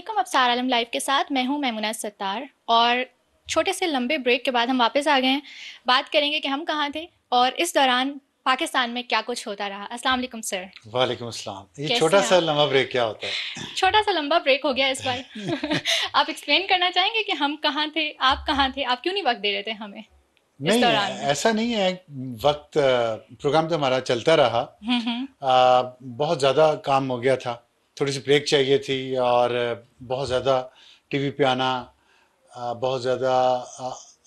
असलम आप सार आलम लाइफ के साथ मैं हूं मैमुना सत्तार और छोटे से लंबे ब्रेक के बाद हम वापस आ गए हैं बात करेंगे कि हम कहाँ थे और इस दौरान पाकिस्तान में क्या कुछ होता रहा अस्सलाम वालेकुम सर वालेकुम अस्सलाम ये छोटा सा लंबा ब्रेक क्या होता है छोटा सा लंबा ब्रेक हो गया इस बार आप एक्सप्लेन करना चाहेंगे कि हम कहाँ थे आप कहाँ थे आप क्यों नहीं वक्त दे रहे थे हमें नहीं ऐसा नहीं है वक्त प्रोग्राम तो हमारा चलता रहा हम्म, हम्म। बहुत ज़्यादा काम हो गया था थोड़ी सी ब्रेक चाहिए थी और बहुत ज़्यादा टीवी पे आना बहुत ज़्यादा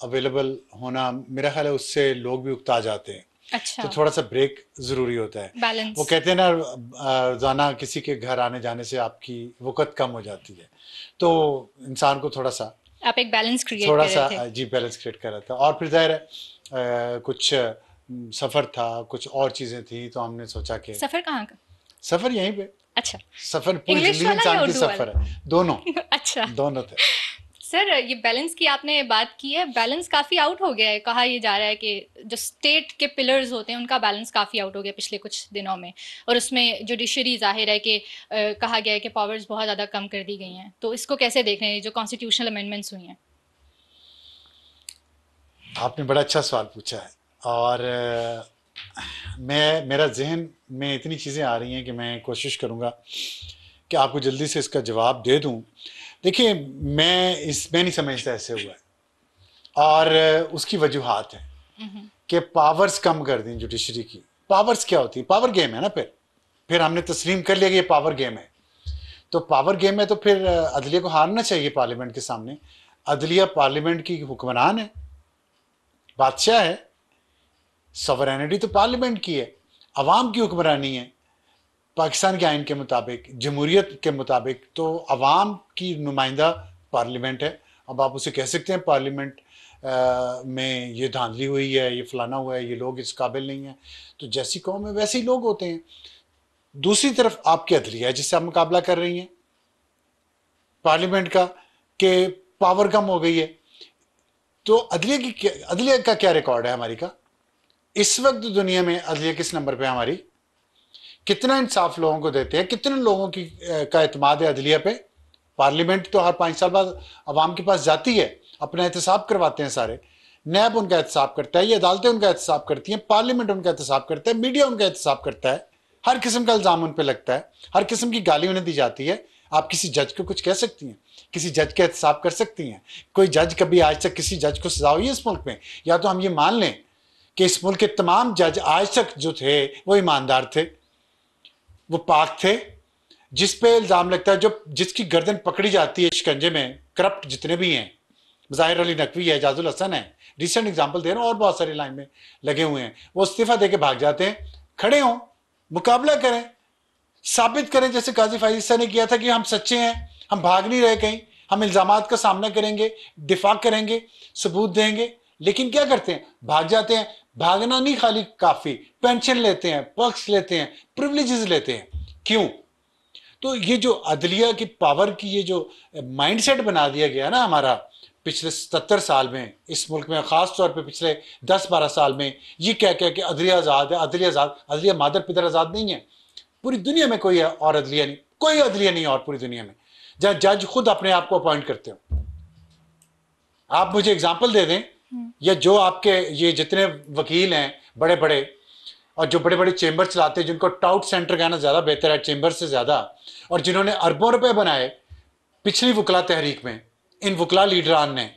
अवेलेबल होना मेरा ख्याल है उससे लोग भी उकता जाते हैं अच्छा। तो थोड़ा सा ब्रेक जरूरी होता है Balance. वो कहते हैं ना रोजाना किसी के घर आने जाने से आपकी वक़्त कम हो जाती है तो इंसान को थोड़ा सा आप एक बैलेंस क्रिएट थोड़ा सा जी बैलेंस क्रिएट कर रहा था और फिर जाहिर है कुछ सफ़र था कुछ और चीज़ें थी तो हमने सोचा कि सफ़र कहाँ का सफ़र यहीं पे अच्छा सफर पूरी जिंदगी इंसान सफर है दोनों अच्छा दोनों थे सर ये बैलेंस की आपने बात की है बैलेंस काफ़ी आउट हो गया है कहा ये जा रहा है कि जो स्टेट के पिलर्स होते हैं उनका बैलेंस काफ़ी आउट हो गया पिछले कुछ दिनों में और उसमें जुडिशरी जाहिर है कि कहा गया है कि पावर्स बहुत ज़्यादा कम कर दी गई हैं तो इसको कैसे देख रहे हैं जो कॉन्स्टिट्यूशनल अमेंडमेंट्स हुई हैं आपने बड़ा अच्छा सवाल पूछा है और मैं मेरा जहन में इतनी चीज़ें आ रही हैं कि मैं कोशिश करूँगा कि आपको जल्दी से इसका जवाब दे दूँ देखिए मैं इस मैं नहीं समझता ऐसे हुआ है और उसकी वजूहत है हम्म। कि पावर्स कम कर दी जुडिशरी की पावर्स क्या होती है पावर गेम है ना फिर फिर हमने तस्लीम कर लिया कि ये पावर गेम है तो पावर गेम है तो फिर अदलिया को हारना चाहिए पार्लियामेंट के सामने अदलिया पार्लियामेंट की हुक्मरान है बादशाह है सवरैनिटी तो पार्लियामेंट की है अवाम की हुक्मरानी है पाकिस्तान के आइन के मुताबिक जमहूरियत के मुताबिक तो अवाम की नुमाइंदा पार्लियामेंट है अब आप उसे कह सकते हैं पार्लियामेंट में ये धांधली हुई है ये फलाना हुआ है ये लोग इस काबिल नहीं है तो जैसी कौम है वैसे ही लोग होते हैं दूसरी तरफ आपकी अदलिया है जिससे आप मुकाबला कर रही हैं पार्लियामेंट का के पावर कम हो गई है तो अदलिया की अदलिया का क्या रिकॉर्ड है हमारी का इस वक्त दुनिया में अदलिया किस नंबर पे हमारी कितना इंसाफ लोगों को देते हैं कितने लोगों की का अतमाद है अदलिया पे पार्लियामेंट तो हर पाँच साल बाद अवाम के पास जाती है अपना एहतसाब करवाते हैं सारे नैब उनका एहतसाब करता है ये अदालतें उनका एहतसाब करती हैं पार्लियामेंट उनका एहतसाब करता है मीडिया उनका एहतसाब करता है हर किस्म का इल्ज़ाम उन पर लगता है हर किस्म की गाली उन्हें दी जाती है आप किसी जज को कुछ कह सकती हैं किसी जज का एहतसाब कर सकती हैं कोई जज कभी आज तक किसी जज को सजा हुई है इस मुल्क में या तो हम ये मान लें कि इस मुल्क के तमाम जज आज तक जो थे वो ईमानदार थे वो पाक थे जिस पे इल्ज़ाम लगता है जो जिसकी गर्दन पकड़ी जाती है शिकंजे में करप्ट जितने भी हैं मज़ाहिर अली नकवी है एजाजुल हसन है रिसेंट एग्जाम्पल दे रहे हैं और बहुत सारी लाइन में लगे हुए हैं वो इस्तीफ़ा दे के भाग जाते हैं खड़े हों मुकाबला करें साबित करें जैसे काजी फाइजिस्ता ने किया था कि हम सच्चे हैं हम भाग नहीं रहे कहीं हम इल्ज़ाम का सामना करेंगे दिफा करेंगे सबूत देंगे लेकिन क्या करते हैं भाग जाते हैं भागना नहीं खाली काफी पेंशन लेते हैं पक्स लेते हैं प्रिवलेजेस लेते हैं क्यों तो ये जो अदलिया की पावर की ये जो माइंडसेट बना दिया गया ना हमारा पिछले सत्तर साल में इस मुल्क में ख़ास तौर पे पिछले दस बारह साल में ये कह कह के अदलिया आज़ाद है अदलिया आज़ाद अदलिया मादर पिदर आज़ाद नहीं है पूरी दुनिया में कोई और अदलिया नहीं कोई अदलिया नहीं और पूरी दुनिया में जहां जज खुद अपने आप को अपॉइंट करते हो आप मुझे एग्जाम्पल दे दें हम्म। या जो आपके ये जितने वकील हैं बड़े बड़े और जो बड़े बड़े चेंबर चलाते हैं जिनको टाउट सेंटर कहना ज़्यादा बेहतर है चेंबर से ज़्यादा और जिन्होंने अरबों रुपए बनाए पिछली वकला तहरीक में इन वकला लीडरान ने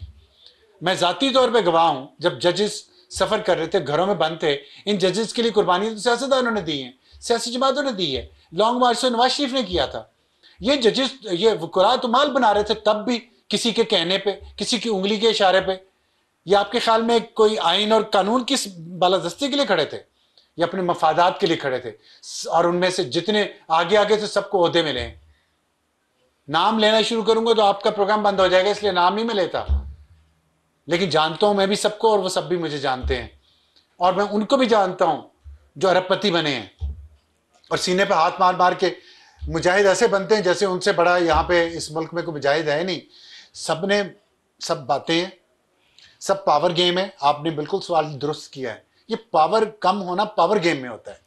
मैं ज़ाती तौर पर गवाह हूं जब जजेस सफ़र कर रहे थे घरों में बंद थे इन जजेस के लिए कुर्बानी तो सियासतदानों ने दी है सियासी जमातों ने दी है लॉन्ग मार्च तो नवाज शरीफ ने किया था ये जजेस ये वकला तो माल बना रहे थे तब भी किसी के कहने पे किसी की उंगली के इशारे पे या आपके ख्याल में कोई आइन और कानून किस बालादस्ती के लिए खड़े थे या अपने मफादात के लिए खड़े थे और उनमें से जितने आगे आगे से सबको अहदे मिले हैं नाम लेना शुरू करूंगा तो आपका प्रोग्राम बंद हो जाएगा इसलिए नाम नहीं मैं लेता लेकिन जानता हूं मैं भी सबको और वो सब भी मुझे जानते हैं और मैं उनको भी जानता हूं जो अरबपति बने हैं और सीने पर हाथ मार मार के मुजाहिद ऐसे बनते हैं जैसे उनसे बड़ा यहाँ पे इस मुल्क में कोई मुजाहिद है नहीं सब ने सब बातें हैं सब पावर गेम है आपने बिल्कुल सवाल दुरुस्त किया है ये पावर कम होना पावर गेम में होता है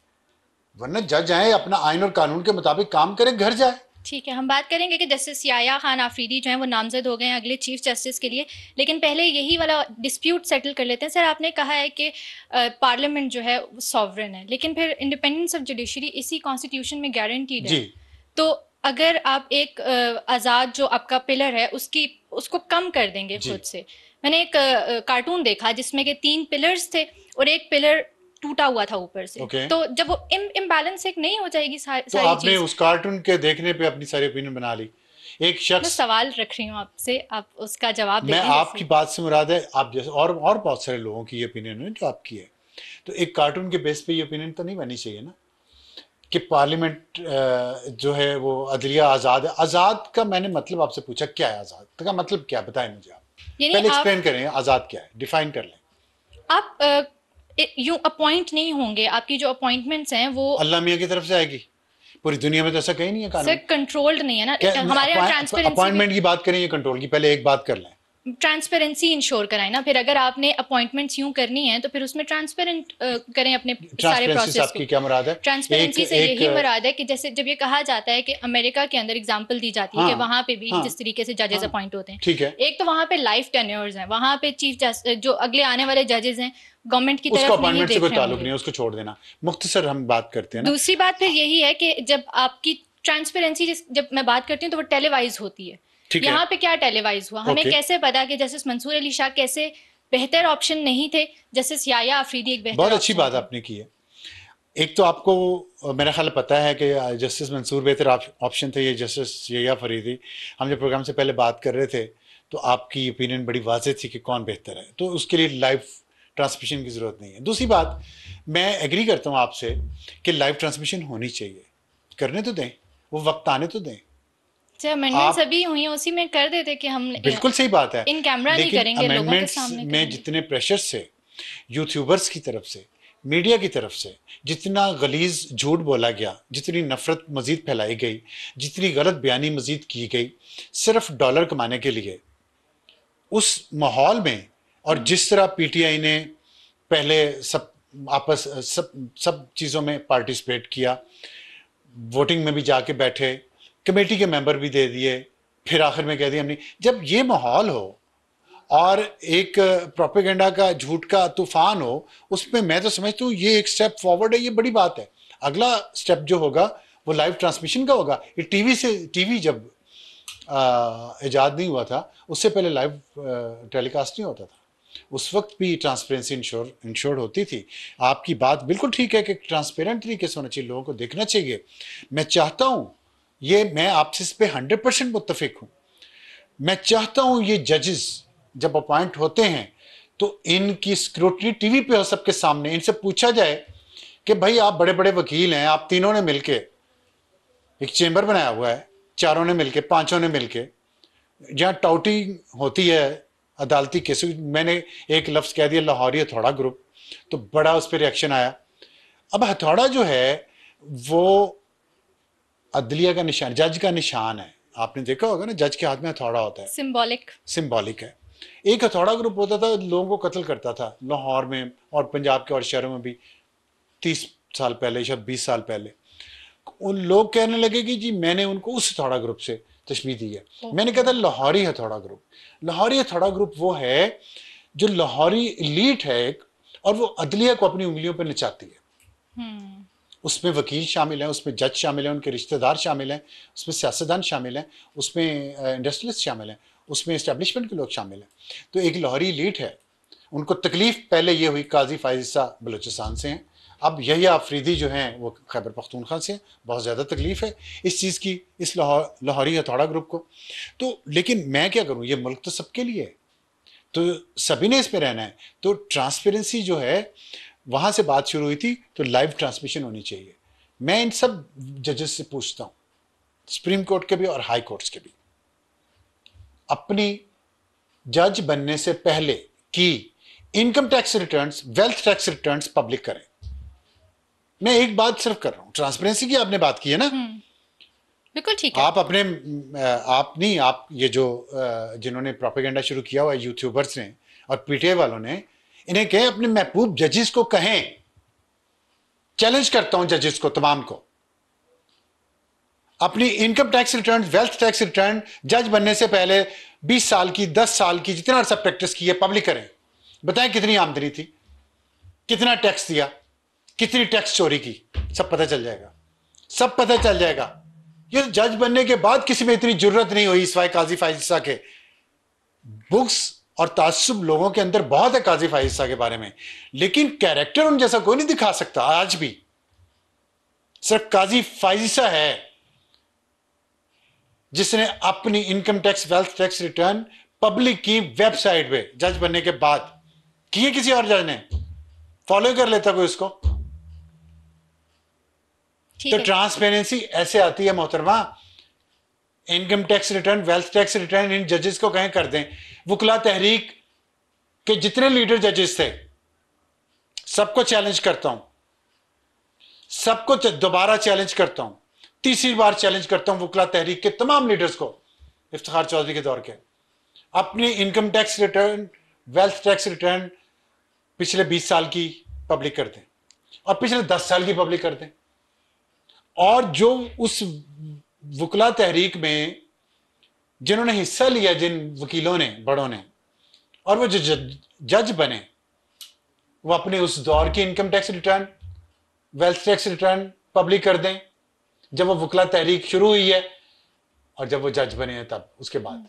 वरना जज आए अपना आयन और कानून के मुताबिक काम करें घर जाए ठीक है हम बात करेंगे कि जस्टिस याया खान आफरीदी जो है वो नामजद हो गए हैं अगले चीफ जस्टिस के लिए लेकिन पहले यही वाला डिस्प्यूट सेटल कर लेते हैं सर आपने कहा है कि पार्लियामेंट जो है सॉवरन है लेकिन फिर इंडिपेंडेंस ऑफ जुडिशरी इसी कॉन्स्टिट्यूशन में गारंटी है तो अगर आप एक आज़ाद जो आपका पिलर है उसकी उसको कम कर देंगे खुद से मैंने एक कार्टून देखा जिसमें के तीन पिलर्स थे और एक पिलर टूटा हुआ था ऊपर से okay. तो जब वो इम, इम्बैलेंस एक नहीं हो जाएगी सा, तो सारी आपने उस कार्टून के देखने पे अपनी सारी ओपिनियन बना ली एक शख्स सवाल रख रही हूँ आपसे आप उसका जवाब मैं आपकी बात से मुराद है आप जैसे और और बहुत सारे लोगों की ओपिनियन है जो आपकी है तो एक कार्टून के बेस पे ये ओपिनियन तो नहीं बननी चाहिए ना कि पार्लियामेंट जो है वो अदलिया आज़ाद है आज़ाद का मैंने मतलब आपसे पूछा क्या है आज़ाद तो का मतलब क्या बताएं मुझे पहले एक्सप्लेन करें आज़ाद क्या है डिफाइन कर लें आप अपॉइंट नहीं होंगे आपकी जो अपॉइंटमेंट्स हैं वो अल्लाह मियाँ की तरफ से आएगी पूरी दुनिया में तो ऐसा कहीं नहीं है कानून कंट्रोल्ड नहीं है ना हमारे अपॉइंटमेंट की बात करें ये कंट्रोल की पहले एक बात कर लें ट्रांसपेरेंसी इंश्योर कराएं ना फिर अगर आपने अपॉइंटमेंट्स यूं करनी है तो फिर उसमें ट्रांसपेरेंट करें अपने सारे प्रोसेस की क्या मुराद है ट्रांसपेरेंसी से यही मुराद है कि जैसे जब ये कहा जाता है कि अमेरिका के अंदर एग्जांपल दी जाती है कि हाँ, वहां पे भी हाँ, जिस तरीके से जजेस अपॉइंट हाँ, होते हैं ठीक है एक तो वहां पे लाइफ टेन्योर्स हैं वहां पे चीफ जो अगले आने वाले जजेस हैं गवर्नमेंट की तरफ नहीं से कोई ताल्लुक नहीं है उसको छोड़ देना मुख्तसर हम बात करते हैं दूसरी बात फिर यही है कि जब आपकी ट्रांसपेरेंसी जब मैं बात करती हूँ तो वो टेलीवाइज होती है यहाँ पे क्या टेलीवाइज हुआ हमें कैसे पता कि जस्टिस मंसूर अली शाह कैसे बेहतर ऑप्शन नहीं थे जस्टिस याया आफरीदी एक बेहतर बहुत अच्छी बात आपने की है एक तो आपको मेरा ख्याल पता है कि जस्टिस मंसूर बेहतर ऑप्शन थे ये जस्टिस याया फरीदी हम जब प्रोग्राम से पहले बात कर रहे थे तो आपकी ओपिनियन बड़ी वाजह थी कि कौन बेहतर है तो उसके लिए लाइव ट्रांसमिशन की ज़रूरत नहीं है दूसरी बात मैं एग्री करता हूँ आपसे कि लाइव ट्रांसमिशन होनी चाहिए करने तो दें वो वक्त आने तो दें हुई उसी में कर देते कि हम बिल्कुल सही बात है इन कैमरा नहीं करेंगे लोगों के सामने में जितने प्रेशर से यूट्यूबर्स की तरफ से मीडिया की तरफ से जितना गलीज झूठ बोला गया जितनी नफरत मजीद फैलाई गई जितनी गलत बयानी मजीद की गई सिर्फ डॉलर कमाने के लिए उस माहौल में और हम्म। जिस तरह पीटीआई ने पहले सब आपस सब सब चीज़ों में पार्टिसिपेट किया वोटिंग में भी जाके बैठे कमेटी के मेंबर भी दे दिए फिर आखिर में कह दिया हमने जब ये माहौल हो और एक प्रोपेगेंडा का झूठ का तूफान हो उसमें मैं तो समझता हूँ ये एक स्टेप फॉरवर्ड है ये बड़ी बात है अगला स्टेप जो होगा वो लाइव ट्रांसमिशन का होगा ये टीवी से टीवी जब ईजाद नहीं हुआ था उससे पहले लाइव टेलीकास्ट नहीं होता था उस वक्त भी ट्रांसपेरेंसी इंश्योर इंश्योर होती थी आपकी बात बिल्कुल ठीक है कि ट्रांसपेरेंट तरीके से होना चाहिए लोगों को देखना चाहिए मैं चाहता हूँ ये मैं आपसे इस पर हंड्रेड परसेंट मुतफिक हूं मैं चाहता हूं ये जजेस जब अपॉइंट होते हैं तो इनकी सिक्योरिटी टीवी पे हो सबके सामने इनसे पूछा जाए कि भाई आप बड़े बड़े वकील हैं आप तीनों ने मिलके एक चेंबर बनाया हुआ है चारों ने मिलके पांचों ने मिलके जहां टाउटिंग होती है अदालती केस मैंने एक लफ्ज़ कह दिया लाहौरी हथौड़ा ग्रुप तो बड़ा उस पर रिएक्शन आया अब हथौड़ा जो है वो अदलिया का निशान जज का निशान है आपने देखा होगा ना जज के हाथ में हथौड़ा होता है सिंबॉलिक सिंबॉलिक है एक हथौड़ा ग्रुप होता था लोगों को कत्ल करता था लाहौर में और पंजाब के और शहरों में भी तीस साल पहले शायद बीस साल पहले उन लोग कहने लगे कि जी मैंने उनको उस हथौड़ा ग्रुप से तशबी दी है मैंने कहा था लाहौरी हथौड़ा ग्रुप लाहौरी हथौड़ा ग्रुप वो है जो लाहौरी लीट है एक और वो अदलिया को अपनी उंगलियों पर नचाती है हम्म। उसमें वकील शामिल हैं उसमें जज शामिल हैं उनके रिश्तेदार शामिल हैं उसमें सियासतदान शामिल हैं उसमें इंडस्ट्रियलिस्ट शामिल हैं उसमें इस्टेब्लिशमेंट के लोग शामिल हैं तो एक लाहौरी लीड है उनको तकलीफ पहले ये हुई काजी फायजा बलूचिस्तान से हैं अब यही आफरीदी जो हैं वो खैबर पख्तूनख्वा से बहुत ज़्यादा तकलीफ़ है इस चीज़ की इस लाहौर लाहौरी हथौड़ा ग्रुप को तो लेकिन मैं क्या करूँ ये मुल्क तो सबके लिए है तो सभी ने इस पर रहना है तो ट्रांसपेरेंसी जो है वहां से बात शुरू हुई थी तो लाइव ट्रांसमिशन होनी चाहिए मैं इन सब जजेस से पूछता हूं सुप्रीम कोर्ट के भी और हाई कोर्ट्स के भी अपनी जज बनने से पहले कि income tax returns wealth tax returns public करें मैं एक बात सिर्फ कर रहा हूं ट्रांसपेरेंसी की आपने बात की है ना हम्म, बिल्कुल ठीक है आप अपने आप नहीं आप ये जो जिन्होंने प्रोपेगेंडा शुरू किया हुआ यूट्यूबर्स ने और पीटीआई वालों ने इन्हें कहे अपने महबूब जजिस को कहें चैलेंज करता हूं जजिस को तमाम को अपनी income tax return wealth tax return जज बनने से पहले 20 साल की 10 साल की जितना अर्सा प्रैक्टिस की है पब्लिक करें बताएं कितनी आमदनी थी कितना टैक्स दिया कितनी टैक्स चोरी की सब पता चल जाएगा सब पता चल जाएगा ये जज बनने के बाद किसी में इतनी जरूरत नहीं हुई सिवाय काजी फाइजा के बुक्स और तासुब लोगों के अंदर बहुत है काजी फाइसा के बारे में लेकिन कैरेक्टर उन जैसा कोई नहीं दिखा सकता आज भी सिर्फ काजी फाइजिशा है जिसने अपनी income tax wealth tax return public की वेबसाइट पे जज बनने के बाद किए किसी और जज ने फॉलो कर लेता कोई उसको तो ट्रांसपेरेंसी ऐसे आती है मोहतरमा income tax return wealth tax return इन जजेस को कहें कर दें वकला तहरीक के जितने लीडर जजेस थे सबको चैलेंज करता हूं सबको दोबारा चैलेंज करता हूं तीसरी बार चैलेंज करता हूं वकला तहरीक के तमाम लीडर्स को इफ्तार चौधरी के दौर के अपनी income tax return wealth tax return पिछले 20 साल की पब्लिक कर दें और पिछले 10 साल की पब्लिक कर दें और जो उस वकला तहरीक में जिन्होंने हिस्सा लिया जिन वकीलों ने बड़ों ने और वो जो जज बने वो अपने उस दौर की income tax return wealth tax return public कर दें जब वो वकला तहरीक शुरू हुई है और जब वो जज बने हैं तब उसके बाद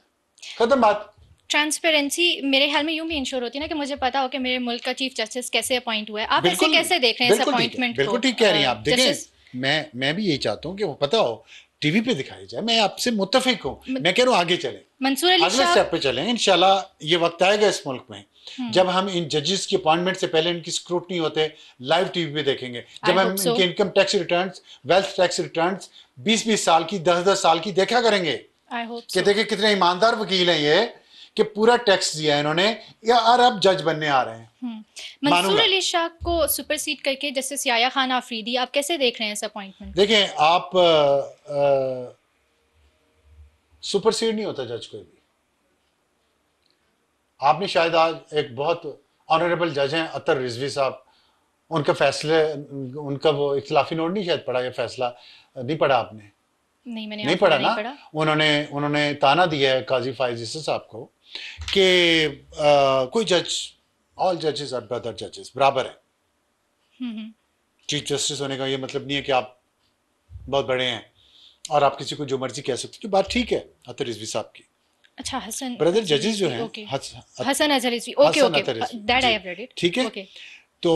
खत्म बात ट्रांसपेरेंसी मेरे ख्याल में यूं भी इंश्योर होती है ना कि मुझे पता हो कि मेरे मुल्क का चीफ जस्टिस कैसे अपॉइंट हुआ है आप ऐसे कैसे देख रहे हैं इस अपॉइंटमेंट को बिल्कुल ठीक कह रही हैं आप uh, देखें मैं मैं भी यही चाहता हूं कि वो पता हो टीवी पे दिखाई जाए मैं आपसे मुतफिक हूँ मैं कह रहा हूँ आगे चले अगले स्टेप पे चले इनशाला ये वक्त आएगा इस मुल्क में हम्म। जब हम इन जजेस की अपॉइंटमेंट से पहले इनकी स्क्रूटनी होते लाइव टीवी पे देखेंगे जब हम इनके income tax return wealth tax return बीस बीस साल की दस दस साल की देखा करेंगे कि देखे कितने ईमानदार वकील हैं ये कि पूरा टैक्स दिया है इन्होंने या और अब जज बनने आ रहे हैं हम्म। मंसूर अली शाह को सुपरसीड करके जैसे सियाया खान आफरीदी आप कैसे देख रहे हैं इस अपॉइंटमेंट देखें आप सुपरसीड नहीं होता जज कोई भी आपने शायद आज एक बहुत ऑनरेबल जज हैं अतर रिजवी साहब उनका फैसले उनका वो इखिलाफी नोट नहीं शायद पढ़ा ये फैसला नहीं पढ़ा आपने नहीं मैंने नहीं पढ़ा ना पढ़ा। उन्होंने उन्होंने ताना दिया है काजी फायज साहब को कि कोई जज ऑल जजेस आर ब्रदर जजेस बराबर है चीफ हम्म, जस्टिस हम्म। होने का ये मतलब नहीं है कि आप बहुत बड़े हैं और आप किसी को जो मर्जी कह सकते हो तो बात ठीक है अतर रिजवी साहब की अच्छा हसन ब्रदर जजेस जो हैं Hasan Azhar Rizvi okay okay that I have read it ठीक है okay. तो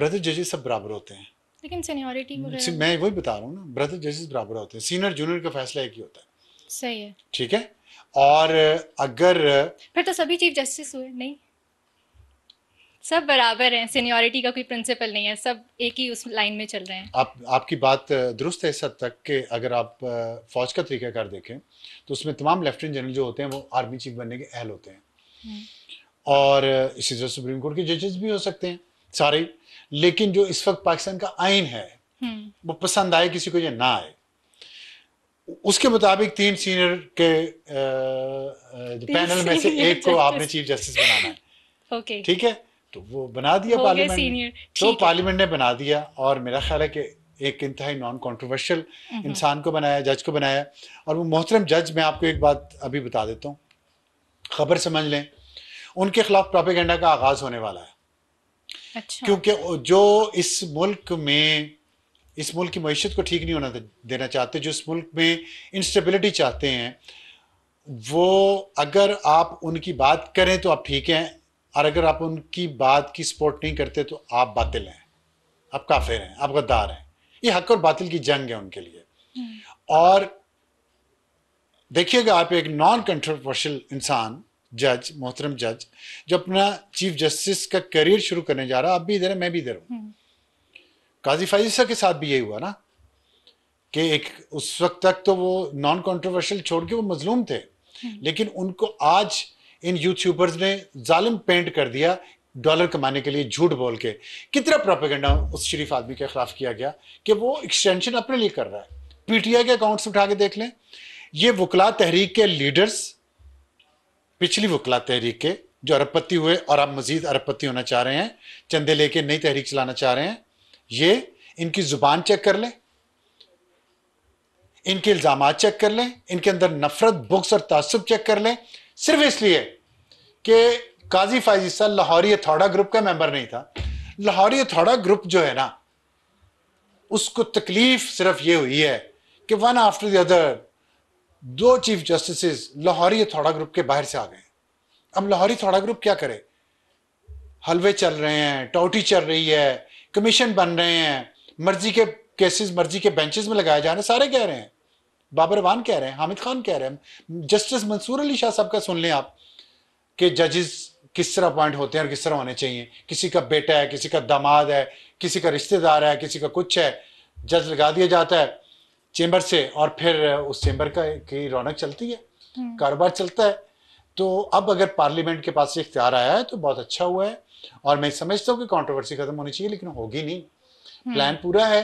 ब्रदर जजेस सब बराबर होते हैं लेकिन सीनियरिटी hmm, मैं वही बता रहा हूँ ना ब्रदर जजेस बराबर होते हैं सीनियर जूनियर का फैसला एक ही होता है सही है ठीक है और अगर फिर तो सभी चीफ जस्टिस हुए नहीं सब बराबर हैं सीनियोरिटी का कोई प्रिंसिपल नहीं है सब एक ही उस लाइन में चल रहे हैं आप आपकी बात दुरुस्त है इस हद तक कि अगर आप फौज का तरीकाकार देखें तो उसमें तमाम लेफ्टिनेंट जनरल जो होते हैं वो आर्मी चीफ बनने के अहल होते हैं हम्म। और इसी तरह सुप्रीम कोर्ट के जजेस भी हो सकते हैं सारे लेकिन जो इस वक्त पाकिस्तान का आइन है हम्म। वो पसंद आए किसी को या ना आए उसके मुताबिक तीन सीनियर के पैनल में से एक को आपने चीफ जस्टिस बनाना है ओके ठीक है तो वो बना दिया पार्लियामेंट ने तो पार्लियामेंट ने बना दिया और मेरा ख्याल है कि एक इंतहाई नॉन कॉन्ट्रोवर्शियल mm-hmm. इंसान को बनाया जज को बनाया और वो मोहतरम जज मैं आपको एक बात अभी बता देता हूँ खबर समझ लें उनके खिलाफ प्रोपेगेंडा का आगाज होने वाला है अच्छा। क्योंकि जो इस मुल्क में इस मुल्क की मीशत को ठीक नहीं होना देना चाहते जो इस मुल्क में इंस्टेबिलिटी चाहते हैं वो अगर आप उनकी बात करें तो आप ठीक हैं और अगर आप उनकी बात की सपोर्ट नहीं करते तो आप बातिल हैं आप काफिर हैं आप गद्दार हैं ये हक और बातिल की जंग है उनके लिए हम्म। और देखिएगा आप एक नॉन कंट्रोवर्शियल इंसान जज मोहतरम जज जो अपना चीफ जस्टिस का करियर शुरू करने जा रहा है आप भी इधर है मैं भी इधर हूँ हम्म। काजी फैजी सर के साथ भी यही हुआ ना कि एक उस वक्त तक तो वो नॉन कॉन्ट्रोवर्शियल छोड़ के वो मजलूम थे हम्म। लेकिन उनको आज इन यूट्यूबर्स ने जालिम पेंट कर दिया डॉलर कमाने के लिए झूठ बोल के कितना प्रोपेगेंडा उस शरीफ आदमी के खिलाफ किया गया कि वो एक्सटेंशन अपने लिए कर रहा है पीटीआई के अकाउंट्स उठा के देख लें ये वकला तहरीक के लीडर्स पिछली वकला तहरीक के जो अरबपति हुए और अब मजीद अरबपति होना चाह रहे हैं चंदे लेके नई तहरीक चलाना चाह रहे हैं ये इनकी जुबान चेक कर लें इनके इल्ज़ाम चेक कर लें इनके अंदर नफरत बुक्स और तसब चेक कर लें सिर्फ इसलिए कि काजी साहब लाहौरी अथौड़ा ग्रुप का मेंबर नहीं था लाहौरी अथौड़ा ग्रुप जो है ना उसको तकलीफ सिर्फ ये हुई है कि वन आफ्टर द अदर दो चीफ जस्टिस लाहौरी अथौड़ा ग्रुप के बाहर से आ गए अब लाहौरी थौड़ा ग्रुप क्या करे हलवे चल रहे हैं टोटी चल रही है कमीशन बन रहे हैं मर्जी के केसेस मर्जी के बेंचेस में लगाए जा रहे हैं सारे कह रहे हैं बाबर वान कह रहे हैं हामिद खान कह रहे हैं जस्टिस मंसूर अली शाह साहब का सुन लें आप कि जजेस किस तरह अपॉइंट होते हैं और किस तरह होने चाहिए किसी का बेटा है किसी का दामाद है किसी का रिश्तेदार है किसी का कुछ है जज लगा दिया जाता है चेंबर से और फिर उस चेंबर का की रौनक चलती है हम्म। कारोबार चलता है तो अब अगर पार्लियामेंट के पास ये इख्तियार आया है तो बहुत अच्छा हुआ है और मैं समझता हूँ कि कॉन्ट्रोवर्सी खत्म होनी चाहिए लेकिन होगी नहीं प्लान हम्म। पूरा है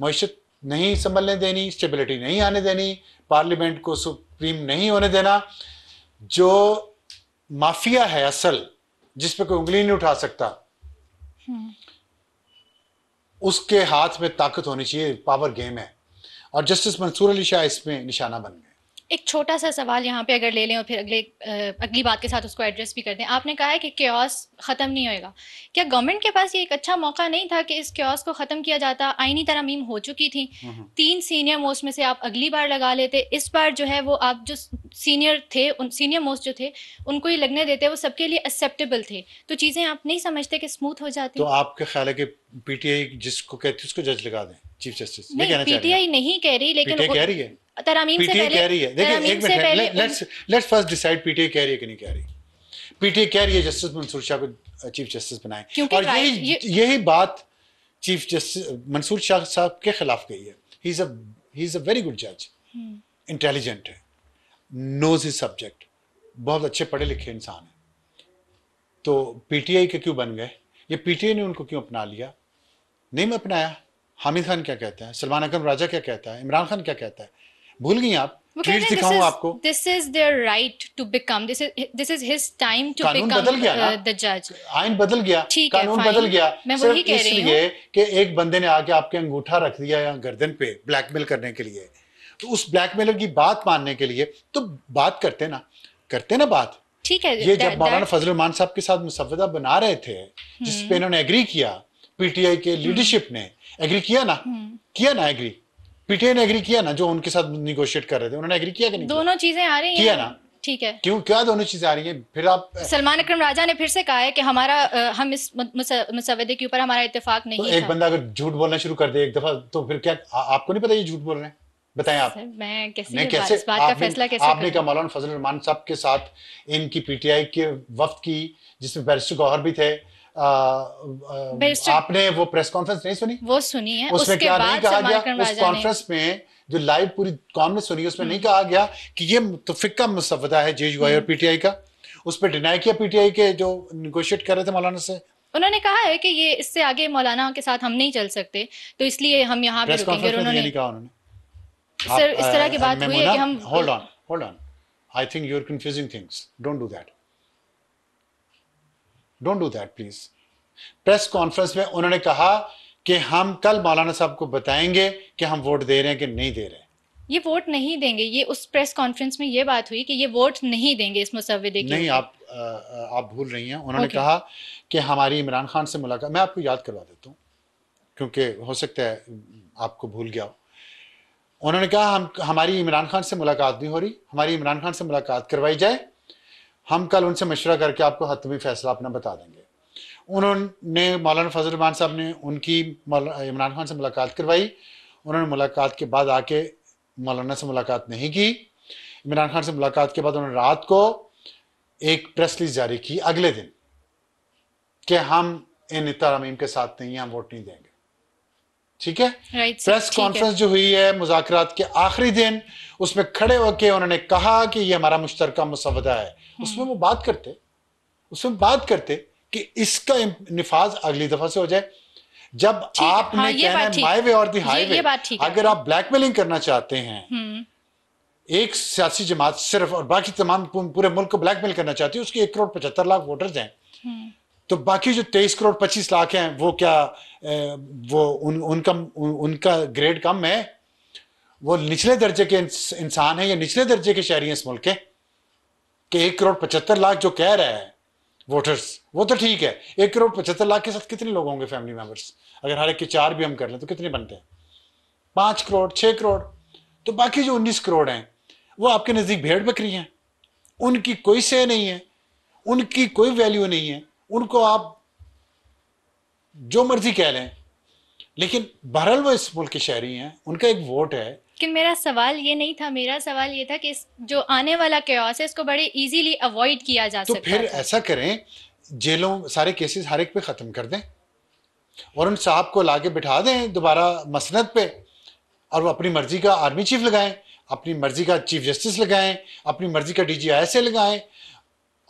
मैशत नहीं संभलने देनी स्टेबिलिटी नहीं आने देनी पार्लियामेंट को सुप्रीम नहीं होने देना जो माफिया है असल जिस पे कोई उंगली नहीं उठा सकता हम्म। उसके हाथ में ताकत होनी चाहिए पावर गेम है और जस्टिस मंसूर अली शाह इसमें निशाना बन गए एक छोटा सा सवाल यहाँ पे अगर ले लें और फिर अगले अगली बात के साथ उसको एड्रेस भी कर दें आपने कहा है कि क्योस ख़त्म नहीं होएगा क्या गवर्नमेंट के पास ये एक अच्छा मौका नहीं था कि इस क्योस को ख़त्म किया जाता आईनी तरमीम हो चुकी थी हम्म, हम्म। तीन सीनियर मोस्ट में से आप अगली बार लगा लेते इस बार जो है वो आप जो सीनियर थे उन सीनियर मोस्ट जो थे उनको ही लगने देते वो सबके लिए एक्सेप्टेबल थे तो चीज़ें आप नहीं समझते कि स्मूथ हो जाती तो आपके ख्याल है कि पीटीआई जिसको कहती उसको जज लगा दें चीफ जस्टिस नहीं पीटीआई नहीं कह रही लेकिन कह रही है तरामीम से पहले देखिए लेट्स फर्स्ट डिसाइड कह रही है कि नहीं कह रही कह रही है जस्टिस मंसूर शाह को चीफ जस्टिस बनाए और यही यही बात चीफ जस्टिस मंसूर शाह साहब के खिलाफ है he is a he is a very good जज इंटेलिजेंट है नोज हिज सब्जेक्ट बहुत अच्छे पढ़े लिखे इंसान है तो पीटीआई के क्यों बन गए ये पीटीआई ने उनको क्यों अपना लिया नहीं मैं अपनाया हामिद खान क्या कहता है सलमान अकरम राजा क्या कहता है इमरान खान क्या कहता है भूल गई आप ट्वीट दिखाऊं आपको this is their right to become this is this is his time to become बदल गया द जज आइन बदल गया कानून बदल गया मैं वही कह रही हूं कि एक बंदे ने आके आपके अंगूठा रख दिया या गर्दन पे ब्लैकमेल करने के लिए तो उस ब्लैकमेलर की बात मानने के लिए तो बात करते ना करते ना बात ठीक है ये जब मौलाना फजल रहमान साहब के साथ मुसवदा बना रहे थे जिस पे हम्म। इन्होंने एग्री किया पीटीआई के लीडरशिप हम्म। ने एग्री किया ना हम्म। किया ना एग्री पीटीआई ने एग्री किया ना जो उनके साथ निगोशिएट कर रहे थे उन्होंने एग्री किया कि नहीं दोनों चीजें आ रही है ना ठीक है क्यों क्या दोनों चीजें आ रही हैं फिर आप सलमान अकरम राजा ने फिर से कहा है कि हमारा हम इस मुसवदे के ऊपर हमारा इतफाक नहीं तो एक बंदा अगर झूठ बोलना शुरू कर दे एक दफा तो फिर क्या आ, आपको नहीं पता ये झूठ बोल रहे हैं बताएं आप मैं कैसे कैसे इस बात का फैसला कैसे आपने कहा मौलाना फजल रहमान साहब के साथ इनकी पीटीआई के वक्त की जिसमें बैरिस्टर गौहर भी थे आ, आ, आपने वो प्रेस कॉन्फ्रेंस नहीं सुनी वो सुनी है उसमें क्या नहीं कहा गया उस कॉन्फ्रेंस में जो लाइव पूरी कॉम ने सुनी उसमें नहीं कहा गया कि ये मुतफिका मुसवदा है जे और हम्म। पीटीआई का उस पर डिनाई किया पीटीआई के जो निगोशिएट कर रहे थे मौलाना से उन्होंने कहा है कि ये इससे आगे मौलाना के साथ हम नहीं चल सकते तो इसलिए हम यहाँ पे रुकेंगे तो उन्होंने नहीं कहा उन्होंने सर इस तरह की बात हुई है कि हम hold on hold on I think you are confusing things don't do that don't do that please press conference में उन्होंने कहा कि हम कल मौलाना साहब को बताएंगे कि हम वोट दे रहे हैं कि नहीं दे रहे हैं ये वोट नहीं देंगे ये उस प्रेस कॉन्फ्रेंस में ये बात हुई कि ये वोट नहीं देंगे इस मुसवदे की नहीं आप आ, आप भूल रही हैं उन्होंने okay. कहा कि हमारी इमरान खान से मुलाकात मैं आपको याद करवा देता हूँ क्योंकि हो सकता है आपको भूल गया हो उन्होंने कहा हम हमारी इमरान खान से मुलाकात भी हो रही हमारी इमरान खान से मुलाकात करवाई जाए हम कल उनसे मशवरा करके आपको हतवी फैसला अपना बता देंगे उन्होंने मौलाना फजल रमान साहब ने उनकी इमरान खान से मुलाकात करवाई उन्होंने मुलाकात के बाद आके मौलाना से मुलाकात नहीं की इमरान खान से मुलाकात के बाद उन्होंने रात को एक प्रेस लिस्ट जारी की अगले दिन कि हम इन इता रमीम के साथ नहीं हम वोट नहीं देंगे ठीक है right, प्रेस कॉन्फ्रेंस जो हुई है मुजाकरात के आखिरी दिन उसमें खड़े होकर उन्होंने कहा कि ये हमारा मुश्तरका मुसवदा है उसमें वो बात करते उसमें बात करते कि इसका निफाज अगली दफा से हो जाए जब आपने हाँ, कहना है माई वे और दी हाईवे अगर आप ब्लैकमेलिंग करना चाहते हैं हम्म। एक सियासी जमात सिर्फ और बाकी तमाम पूरे मुल्क को ब्लैकमेल करना चाहती है उसके एक करोड़ पचहत्तर लाख वोटर्स हैं हम्म। तो बाकी जो तेईस करोड़ पच्चीस लाख हैं वो क्या वो उन, उनका उन, उनका ग्रेड कम है वो निचले दर्जे के इंसान हैं या निचले दर्जे के शहरी हैं इस मुल्क के कि एक करोड़ पचहत्तर लाख जो कह रहे हैं वोटर्स वो तो ठीक है एक करोड़ पचहत्तर लाख के साथ कितने लोग होंगे फैमिली मेंबर्स अगर हर एक के चार भी हम कर लें तो कितने बनते हैं पांच करोड़ छह करोड़ तो बाकी जो उन्नीस करोड़ हैं वो आपके नज़दीक भेड़ बकरी हैं उनकी कोई से नहीं है उनकी कोई वैल्यू नहीं है उनको आप जो मर्जी कह लें लेकिन बहरल वो इस मुल्क के शहरी हैं उनका एक वोट है लेकिन मेरा सवाल ये नहीं था मेरा सवाल ये था कि जो आने वाला क्योस है इसको बड़े इजीली अवॉइड किया जा तो सकता फिर ऐसा करें जेलों सारे केसेस हर एक पे ख़त्म कर दें और उन साहब को ला के बिठा दें दोबारा मसनत पे और वो अपनी मर्जी का आर्मी चीफ लगाएं अपनी मर्जी का चीफ जस्टिस लगाएं अपनी मर्जी का D G I S A लगाएं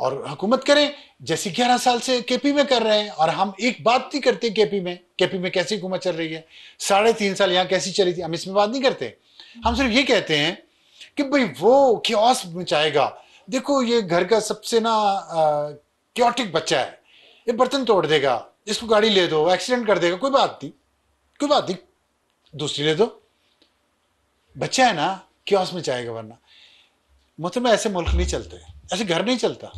और हुकूमत करें जैसे ग्यारह साल से के में कर रहे हैं और हम एक बात नहीं करते के में के में कैसी हुकूमत चल रही है साढ़े तीन साल यहाँ कैसी चली थी हम इसमें बात नहीं करते हम सिर्फ ये कहते हैं कि भाई वो क्योस मचाएगा देखो ये घर का सबसे ना क्योटिक बच्चा है ये बर्तन तोड़ देगा इसको गाड़ी ले दो एक्सीडेंट कर देगा कोई बात नहीं कोई बात नहीं दूसरी ले दो बच्चा है ना क्योस मचाएगा वरना मतलब ऐसे मुल्क नहीं चलते ऐसे घर नहीं चलता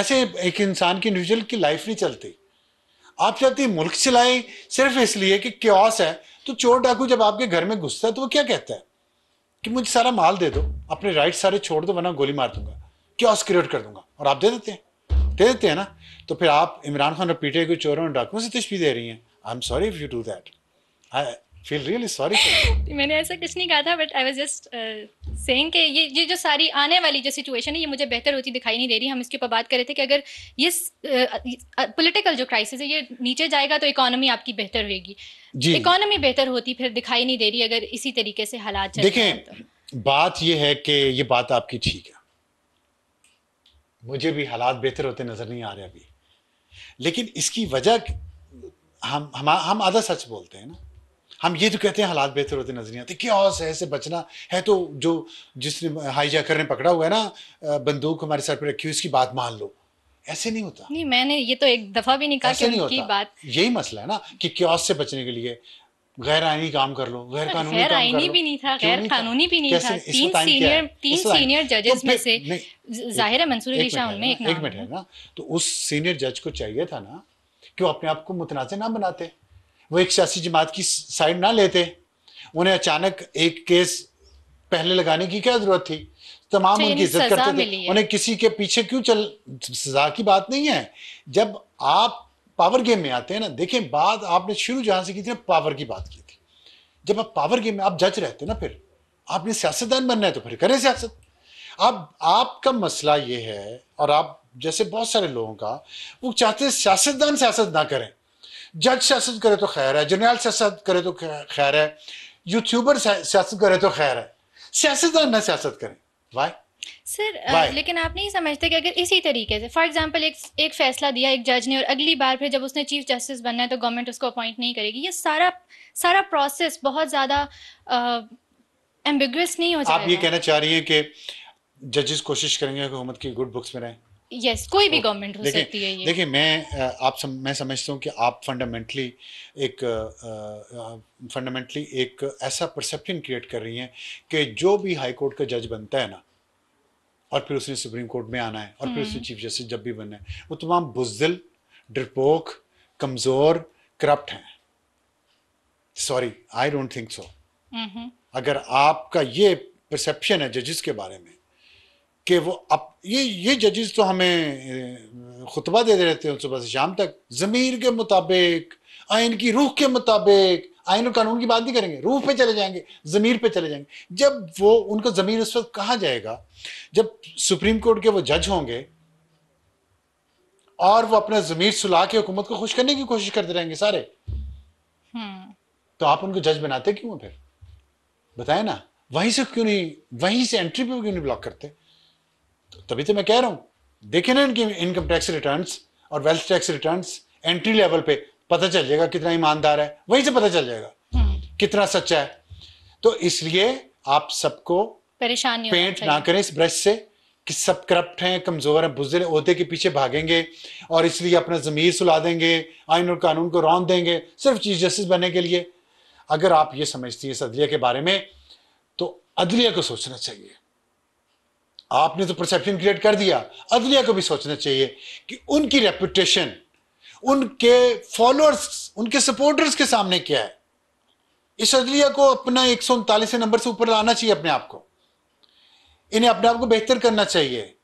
ऐसे एक इंसान की इंडिविजुअल की लाइफ नहीं चलती आप चाहती मुल्क चलाएं सिर्फ इसलिए कि क्योस है तो चोर डाकू जब आपके घर में घुसता है तो वो क्या कहता है कि मुझे सारा माल दे दो अपने राइट सारे छोड़ दो वरना गोली मार दूंगा क्या क्रिएट कर दूंगा और आप दे देते हैं दे देते हैं ना तो फिर आप इमरान खान और पीटे के चोरों और डाकुओं से तशबी दे रही हैं I am sorry if you do that feel really sorry मैंने ऐसा कुछ नहीं कहा था but I was just saying कि ये ये जो सारी आने वाली जो सिचुएशन है ये मुझे बेहतर होती दिखाई नहीं दे रही हम इसके ऊपर बात कर रहे थे कि अगर ये पॉलिटिकल uh, uh, uh जो क्राइसिस है ये नीचे जाएगा तो इकोनॉमी आपकी बेहतर होगी इकोनॉमी बेहतर होती फिर दिखाई नहीं दे रही अगर इसी तरीके से हालात चल तो। देखें तो। बात यह है कि ये बात आपकी ठीक है मुझे भी हालात बेहतर होते नजर नहीं आ रहे अभी लेकिन इसकी वजह हम हम हम आधा सच बोलते हैं ना हम ये तो कहते हैं हालात बेहतर होते नजर आते क्या हौस है ऐसे बचना है तो जो जिसने हाईजैकर ने पकड़ा हुआ है ना बंदूक हमारे सर पर रखी उसकी बात मान लो ऐसे नहीं होता नहीं मैंने ये तो एक दफा भी नहीं कहा कि नहीं होता। बात यही मसला है ना कि क्योस से बचने के लिए गैर आईनी काम कर लो गैर कानूनी गैर आईनी भी नहीं था गैर कानूनी भी नहीं था तीन सीनियर तीन सीनियर जजेस में से जाहिर है मंसूर अली शाह उनमें एक मिनट है ना तो उस सीनियर जज को चाहिए था ना कि वो अपने आप को मुतनाज़ ना बनाते वो एक सियासी जमात की साइड ना लेते उन्हें अचानक एक केस पहले लगाने की क्या जरूरत थी तमाम अच्छा, उनकी इज्जत करते थे उन्हें किसी के पीछे क्यों चल सजा की बात नहीं है जब आप पावर गेम में आते हैं ना देखें बात आपने शुरू जहां से की थी ना पावर की बात की थी जब आप पावर गेम में आप जज रहते ना फिर आपने सियासतदान बनना है तो फिर करें सियासत अब आपका मसला ये है और आप जैसे बहुत सारे लोगों का वो चाहते सियासतदान सियासत ना करें जज सियासत करे तो खैर है जरनैल सियासत करे तो खैर है यूट्यूबर सियासत करे तो खैर है सियासतदान ना सियासत करें वाई सर uh, लेकिन आप नहीं समझते कि अगर इसी तरीके से फॉर एग्जांपल एक एक फैसला दिया एक जज ने और अगली बार फिर जब उसने चीफ जस्टिस बनना है तो गवर्नमेंट उसको अपॉइंट नहीं करेगी ये सारा सारा प्रोसेस बहुत ज़्यादा एम्बिगस uh, नहीं हो जाएगा आप ये कहना चाह रही हैं कि जजेस कोशिश करेंगे हुकूमत की गुड बुक्स में रहें यस yes, कोई भी गवर्नमेंट तो हो सकती है ये देखिए मैं आप सम, मैं समझता हूँ कि आप फंडामेंटली एक फंडामेंटली एक ऐसा परसेप्शन क्रिएट कर रही हैं कि जो भी हाई कोर्ट का जज बनता है ना और फिर उसने सुप्रीम कोर्ट में आना है और फिर उसने चीफ हम्म। जस्टिस जब भी बनना है वो तमाम बुजदिल डरपोक कमज़ोर करप्ट हैं sorry I don't think so अगर आपका ये परसेप्शन है जजेस के बारे में कि वो अब ये ये जजेस तो हमें खुतबा दे रहते हैं सुबह से शाम तक ज़मीर के मुताबिक आइन की रूह के मुताबिक आइन और कानून की बात नहीं करेंगे रूह पे चले जाएंगे ज़मीर पे चले जाएंगे जब वो उनको ज़मीर उस वक्त कहा जाएगा जब सुप्रीम कोर्ट के वो जज होंगे और वो अपना ज़मीर सुला के हुकूमत को खुश करने की कोशिश करते रहेंगे सारे हम्म। तो आप उनको जज बनाते क्यों फिर बताए ना वहीं से क्यों नहीं वहीं से एंट्री पे क्यों नहीं ब्लॉक करते तभी तो मैं कह रहा हूं देखे ना इनकी इनकम टैक्स रिटर्न और wealth tax return entry level पे पता चल जाएगा कितना ईमानदार है वहीं से पता चल जाएगा हम्म। कितना सच्चा है तो इसलिए आप सबको परेशान पेंट ना करें इस ब्रश से कि सब करप्ट हैं कमजोर हैं बुजुर्ग ओहदे के पीछे भागेंगे और इसलिए अपना जमीर सुला देंगे आइन और कानून को रौन देंगे सिर्फ चीफ जस्टिस बनने के लिए अगर आप ये समझती है इस अदलिया के बारे में तो अदलिया को सोचना चाहिए आपने तो परसेप्शन क्रिएट कर दिया अदलिया को भी सोचना चाहिए कि उनकी रेपुटेशन उनके फॉलोअर्स उनके सपोर्टर्स के सामने क्या है इस अदलिया को अपना एक नंबर से ऊपर लाना चाहिए अपने आप को इन्हें अपने आप को बेहतर करना चाहिए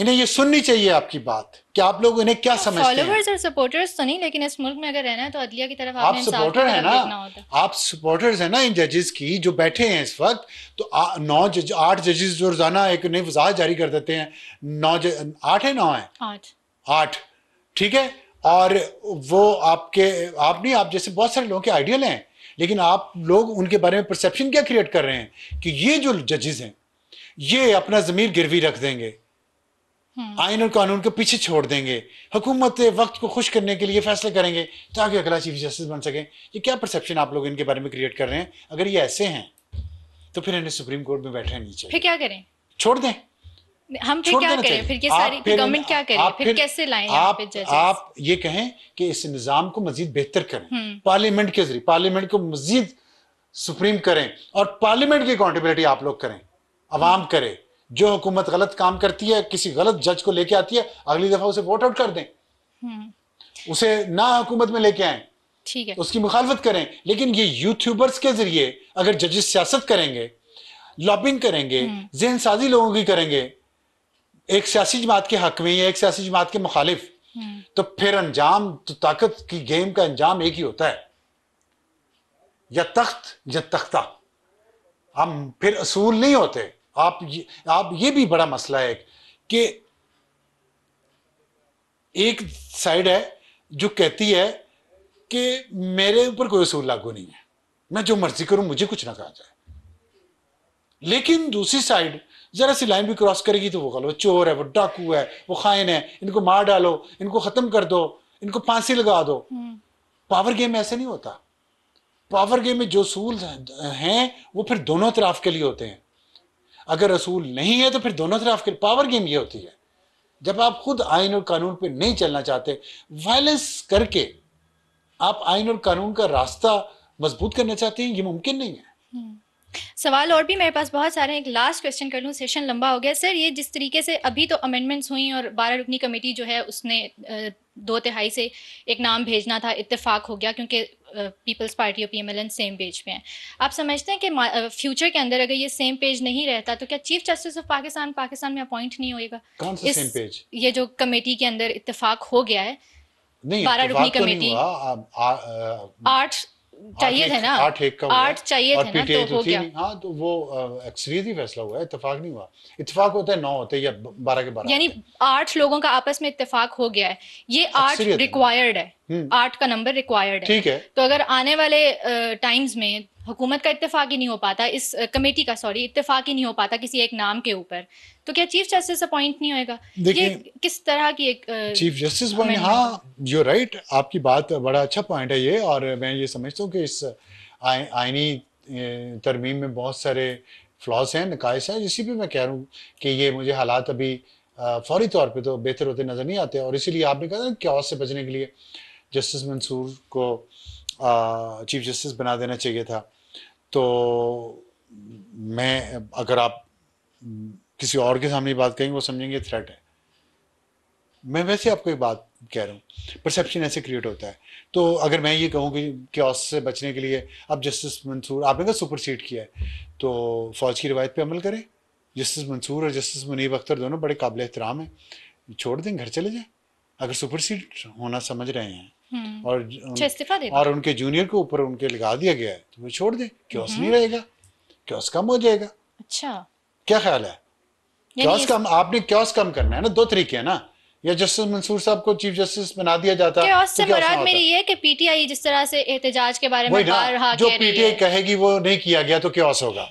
इन्हें ये सुननी चाहिए आपकी बात कि आप लोग इन्हें क्या समझते हैं और सपोर्टर्स तो नहीं लेकिन इस मुल्क में अगर रहना है तो अदलिया की तरफ आप सपोर्टर है ना आप सपोर्टर्स हैं ना इन जजेस की जो बैठे हैं इस वक्त तो नौ जज आठ जजेस जो रोजाना एक नई वजाहत जारी कर देते हैं नौ आठ है नौ है आठ ठीक है और वो आपके आप नहीं आप जैसे बहुत सारे लोगों के आइडियल हैं लेकिन आप लोग उनके बारे में परसेप्शन क्या क्रिएट कर रहे हैं कि ये जो जजेस हैं ये अपना ज़मीर गिरवी रख देंगे हम्म। आइन और कानून को पीछे छोड़ देंगे हुकूमत वक्त को खुश करने के लिए फैसले करेंगे ताकि अगला चीफ जस्टिस बन सके ये क्या परसेप्शन आप लोग इनके बारे में क्रिएट कर रहे हैं अगर ये ऐसे हैं तो फिर इन्हें सुप्रीम कोर्ट में बैठे नीचे फिर क्या करें छोड़ दें हम फिर क्या करें फिर ये सारी गवर्नमेंट क्या करे फिर, फिर कैसे लाएं आप आप ये कहें कि इस निज़ाम को मजीद बेहतर करें हम्म। पार्लियामेंट के जरिए पार्लियामेंट को मजीद सुप्रीम करें और पार्लियामेंट की अकाउंटेबिलिटी आप लोग करें अवाम करें जो हुकूमत गलत काम करती है किसी गलत जज को लेके आती है अगली दफा उसे वोट आउट कर दें हम्म। उसे ना हुकूमत में लेके आए ठीक है उसकी मुखालफत करें लेकिन ये यूट्यूबर्स के जरिए अगर जजेस सियासत करेंगे लॉबिंग करेंगे हम्म। जहन साजी लोगों की करेंगे एक सियासी जमात के हक में या एक सियासी जमात के मुखालिफ हम्म। तो फिर अंजाम तो ताकत की गेम का अंजाम एक ही होता है या तख्त या तख्ता हम फिर असूल नहीं होते आप ये आप ये भी बड़ा मसला है कि एक साइड है जो कहती है कि मेरे ऊपर कोई असूल लागू नहीं है मैं जो मर्जी करूं मुझे कुछ ना कहा जाए लेकिन दूसरी साइड जरा सी लाइन भी क्रॉस करेगी तो वो कह लो चोर है वो डाकू है वो खाइन है इनको मार डालो इनको खत्म कर दो इनको फांसी लगा दो पावर गेम हम्म। में ऐसे नहीं होता पावर गेम में जो सूल हैं वो फिर दोनों तरफ के लिए होते हैं अगर रसूल नहीं है तो फिर दोनों तरफ फिर पावर गेम ये होती है जब आप खुद आइन और कानून पे नहीं चलना चाहते वायलेंस करके आप आइन और कानून का रास्ता मजबूत करना चाहते हैं ये मुमकिन नहीं है हम्म। सवाल और भी मेरे पास बहुत सारे हैं एक लास्ट क्वेश्चन कर लूँ सेशन लंबा हो गया सर ये जिस तरीके से अभी तो अमेंडमेंट्स हुई और बारह रुकनी कमेटी जो है उसने दो तिहाई से एक नाम भेजना था इत्तेफाक हो गया क्योंकि पीपल्स पार्टी और एन सेम पेज पे हैं आप समझते हैं कि फ्यूचर के अंदर अगर ये सेम पेज नहीं रहता तो क्या chief justice of Pakistan Pakistan में अपॉइंट नहीं होएगा इस सेम पेज ये जो कमेटी के अंदर इतफाक हो गया है बारह रुकनी कमेटी तो आठ चाहिए थे ना आठ एक का आठ चाहिए और ना तो, तो गया हाँ तो वो ही फैसला हुआ है इतफाक नहीं हुआ इतफाक होता है नौ होते या बारह के बारह यानी आठ लोगों का आपस में इतफाक हो गया है ये आठ रिक्वायर्ड है हम्म। आठ का नंबर रिक्वायर्ड है ठीक है तो अगर आने वाले टाइम्स में हुकूमत का इतफाक ही नहीं हो पाता इस कमेटी का सॉरी इतफाक ही नहीं हो पाता किसी एक नाम के ऊपर तो क्या चीफ जस्टिस अपॉइंट नहीं होएगा ये किस तरह की एक चीफ जस्टिस बने हाँ यू राइट आपकी बात बड़ा अच्छा पॉइंट है ये और मैं ये समझता हूँ कि इस आइनी तरमीम में बहुत सारे फ्लॉज हैं नकायश हैं इसी पर मैं कह रहा हूँ कि ये मुझे हालात अभी फौरी तौर पर तो बेहतर होते नज़र नहीं आते और इसीलिए आपने कहा कि क्या से बचने के लिए जस्टिस मंसूर को चीफ जस्टिस बना देना चाहिए था तो मैं अगर आप किसी और के सामने बात करेंगे वो समझेंगे थ्रेट है मैं वैसे आपको एक बात कह रहा हूँ परसेप्शन ऐसे क्रिएट होता है तो अगर मैं ये कहूँ कि क्योस से बचने के लिए अब जस्टिस मंसूर आपने कहा सीट किया है तो फौज की रिवायत पे अमल करें जस्टिस मंसूर और जस्टिस मुनीब अख्तर दोनों बड़े काबिल एहतराम हैं छोड़ दें घर चले जाएँ अगर सुपर सीट होना समझ रहे हैं हम्म। और इस्तीफा दे और उनके जूनियर के ऊपर उनके लगा दिया गया है तो वो छोड़ दे क्योस नहीं हम्म। रहेगा क्योस कम हो जाएगा अच्छा क्या ख्याल है क्योस कम आपने क्योस कम करना है ना दो तरीके हैं ना या जस्टिस मंसूर साहब को चीफ जस्टिस बना दिया जाता तो से तो मुराद मेरी ये कि पीटीआई जिस तरह से एहतजाज के बारे में बार बारहा जो पीटीआई कहेगी वो नहीं किया गया तो क्योस होगा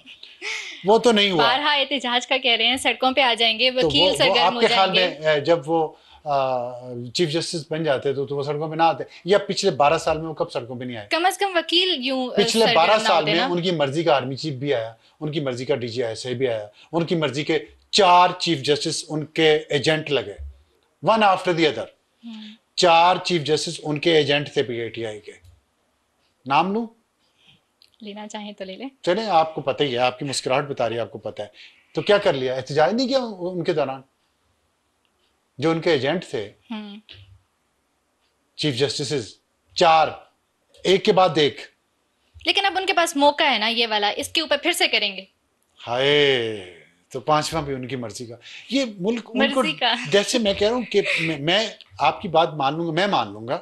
वो तो नहीं हुआ बारहा एहतजाज का कह रहे हैं सड़कों पे आ जाएंगे वकील तो वो, वो आपके ख्याल में जब वो चीफ जस्टिस बन जाते तो, तो वो सड़कों पे ना आते या पिछले बारह साल में वो कब सड़कों पे नहीं आए कम अज कम वकील यूं पिछले बारह साल में उनकी मर्जी का आर्मी चीफ भी आया उनकी मर्जी का डी जी भी आया उनकी मर्जी के चार चीफ जस्टिस उनके एजेंट लगे वन आफ्टर दी अदर चार चीफ जस्टिस उनके एजेंट थे आई के नाम लू लेना चाहे तो ले ले चले आपको पता ही है आपकी मुस्कुराहट बता रही है आपको पता है तो क्या कर लिया एहतजाज नहीं किया उनके दौरान जो उनके एजेंट थे हम्म। चीफ जस्टिस चार एक के बाद एक लेकिन अब उनके पास मौका है ना ये वाला इसके ऊपर फिर से करेंगे हाय तो पांचवा भी उनकी मर्जी का ये मुल्क उनको जैसे मैं कह रहा हूँ कि मैं, आपकी बात मान लूंगा मैं मान लूंगा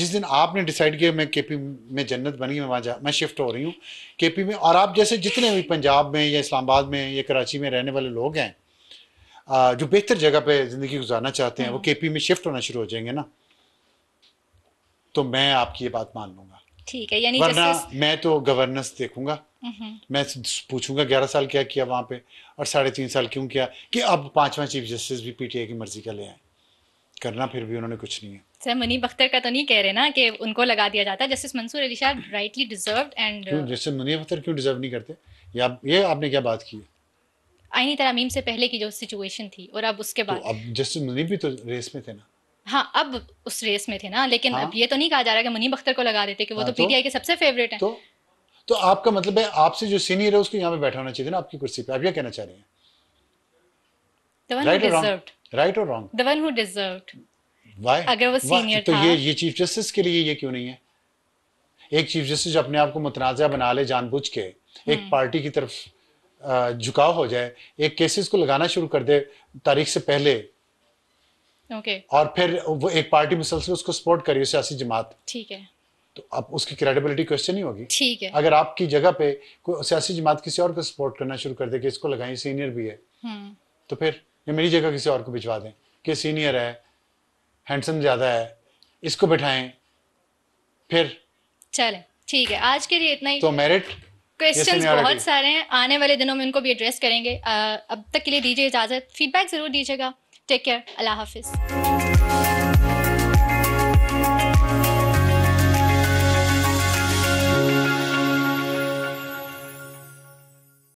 जिस दिन आपने डिसाइड किया मैं केपी में जन्नत बनी मैं वहाँ मैं शिफ्ट हो रही हूँ केपी में और आप जैसे जितने भी पंजाब में या इस्लामाबाद में या कराची में रहने वाले लोग हैं जो बेहतर जगह पे ज़िंदगी गुजारना चाहते हैं वो केपी हाँ। में शिफ्ट होना शुरू हो जाएंगे ना तो मैं आपकी ये बात मान लूंगा ठीक है यानी वरना मैं तो गवर्नेंस देखूंगा हम्म। मैं पूछूंगा ग्यारह साल क्या किया वहां पे और साढ़े तीन साल क्यों किया कि अब पांचवा चीफ जस्टिस भी पीटीए की मर्जी का ले आए करना फिर भी उन्होंने कुछ नहीं है सर मनीब अख्तर का तो नहीं कह रहे ना कि उनको लगा दिया जाता justice Mansoor Ali Shah rightly deserve and justice Munib Akhtar क्यों डिजर्व नहीं करते या ये आपने क्या बात की है आईनी तरामीम से पहले की जो सिचुएशन थी और अब उसके तो बाद तो अब जस्टिस मुनीब भी तो रेस में थे ना हाँ अब उस रेस में थे ना लेकिन हाँ? अब ये तो नहीं कहा जा रहा कि मुनीब अख्तर को लगा देते कि वो हाँ, तो पीटीआई तो- के सबसे फेवरेट हैं तो तो आपका मतलब है आपसे जो सीनियर है उसको यहाँ पे बैठा होना चाहिए ना आपकी कुर्सी पे आप क्या कहना चाह रहे हैं the one right who deserved right or wrong अगर वो सीनियर तो ये ये चीफ जस्टिस के लिए ये क्यों नहीं है एक चीफ जस्टिस अपने आप को मुतनाज़ा बना ले जानबूझ के एक पार्टी हम्म। की तरफ झुकाव हो जाए एक केसेस को लगाना शुरू कर दे तारीख से पहले okay. और फिर वो एक पार्टी मुसलसल उसको सपोर्ट करिए सियासी जमात ठीक है तो अब उसकी क्रेडिबिलिटी क्वेश्चन ही होगी ठीक है अगर आपकी जगह पे कोई सियासी जमात किसी और को सपोर्ट करना शुरू कर दे कि इसको लगाएं सीनियर भी है हम्म। तो फिर ये मेरी जगह किसी और को भिजवा दें कि सीनियर है हैंडसम ज्यादा है इसको बिठाएं फिर चले ठीक है आज के लिए इतना ही तो मेरिट क्वेश्चन बहुत सारे हैं आने वाले दिनों में उनको भी एड्रेस करेंगे अब तक के लिए दीजिए इजाजत फीडबैक जरूर दीजिएगा टेक केयर अल्लाह हाफिज़